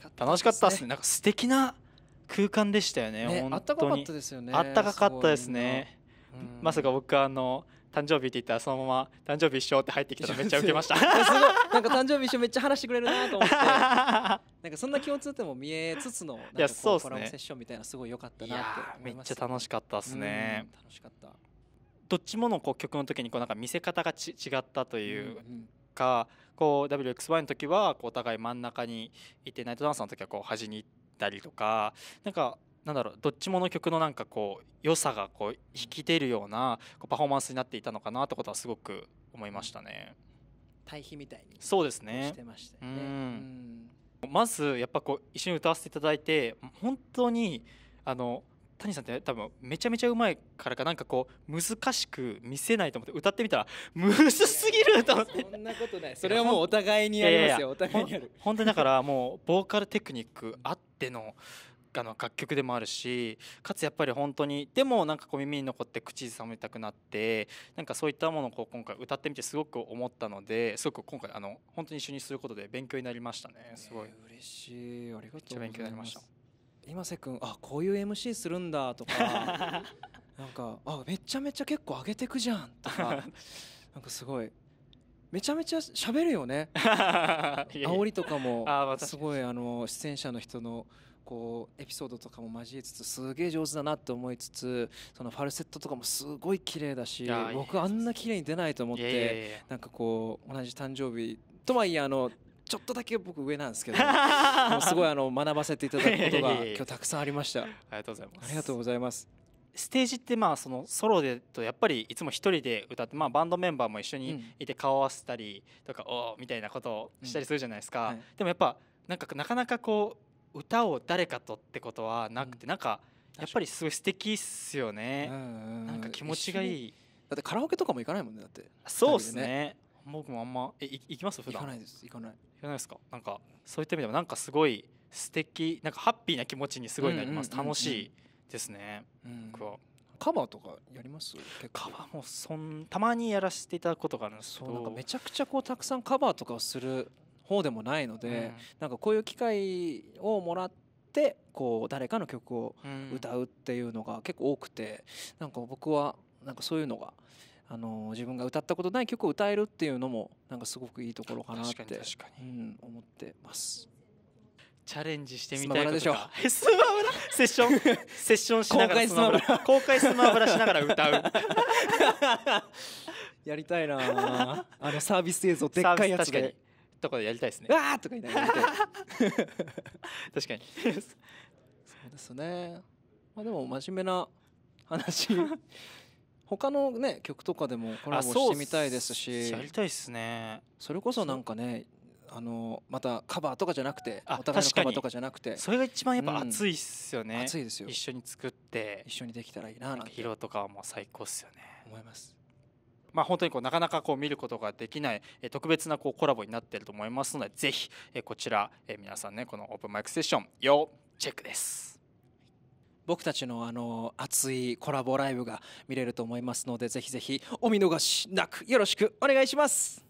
しかった、ね、楽しかったですねなんか素敵な空間でしたよねね本当にあったかかったですよねあったかかったですねまさか僕あの誕生日って言ったらそのまま誕生日一緒って入ってきたらめっちゃウ ケましたすごいなんか誕生日一緒めっちゃ話してくれるなと思って なんかそんな気持ちでも見えつつのなんかこうコラボセッションみたいなすごい良かったなってめっちゃ楽しかったですね楽しかったどっちものこう曲の時にこうなんか見せ方がち違ったというかこう WXY の時はこうお互い真ん中にいてナイトダンスの時はこう端に行ったりとかなんかなんだろうどっちもの曲のなんかこう良さがこう引き出るようなこうパフォーマンスになっていたのかなってことはすごく思いましたね。対比みたいにそうですねしてましたよね。うんまずやっぱこう一緒に歌わせていただいて本当にあの谷さんって多分めちゃめちゃうまいからかなんかこう難しく見せないと思って歌ってみたら むずすぎると思ってそんなことないそれはもうお互いにやりますよお互いにやる本当にだからもうボーカルテクニックあってのあの楽曲でもあるしかつやっぱり本当にでもなんかこう耳に残って口ずさめたくなってなんかそういったものをこう今回歌ってみてすごく思ったのですごく今回あの本当に一緒にすることで勉強になりましたねすごい、嬉しいありがとうございました今瀬君あこういう MC するんだとか なんかあめちゃめちゃ結構上げてくじゃんとか なんかすごいめちゃめちゃ喋るよね 煽りとかもすごいあの出演者の人のこうエピソードとかも交えつつすげえ上手だなって思いつつそのファルセットとかもすごい綺麗だし僕あんな綺麗に出ないと思ってなんかこう同じ誕生日とはいえあのちょっとだけ僕上なんですけど すごいあの学ばせていただくことが今日たくさんありましたありがとうございますありがとうございますステージってまあそのソロでとやっぱりいつも1人で歌ってまあバンドメンバーも一緒にいて顔合わせたりとかおみたいなことをしたりするじゃないですか、でもやっぱなんかなかなかこう歌を誰かとってことはなくて、なんかやっぱりすごい素敵っすよね、なんか気持ちがいいだってカラオケとかも行かないもんねだってそうですね僕もあんまえ行きます普段行かないです行かない行かないですかなんかそういった意味でもなんかすごい素敵なんかハッピーな気持ちにすごいなります、うんうんうんうん、楽しいですね、うん、僕はカバーとかやりますカバーもそんたまにやらせていただくことがあるんですけどなんかめちゃくちゃこうたくさんカバーとかをする方でもないので、うん、なんかこういう機会をもらってこう誰かの曲を歌うっていうのが結構多くて、なんか僕はなんかそういうのがあの自分が歌ったことない曲を歌えるっていうのもなんかすごくいいところかなって、うん、思ってます。チャレンジしてみたいでしょスマブラ セッションセッションしながらスマブラ公開スマブラしながら歌う やりたいなあのサービス映像でっかいやつでとかでやりたいですね。わあとか言いな 確かに。そうですね。まあでも真面目な話他のね曲とかでもコラボしてみたいですしやりたいですねそれこそなんかねあのまたカバーとかじゃなくてお互いのカバーとかじゃなくてそれが一番やっぱ熱いっすよね、うん、熱いですよ一緒に作って一緒にできたらいいななんて色とかも最高っすよね思いますまあ、本当にこうなかなかこう見ることができない特別なこうコラボになっていると思いますのでぜひこちら皆さんねこのオープンマイクセッション要チェックです。僕たちのあの熱いコラボライブが見れると思いますのでぜひぜひお見逃しなくよろしくお願いします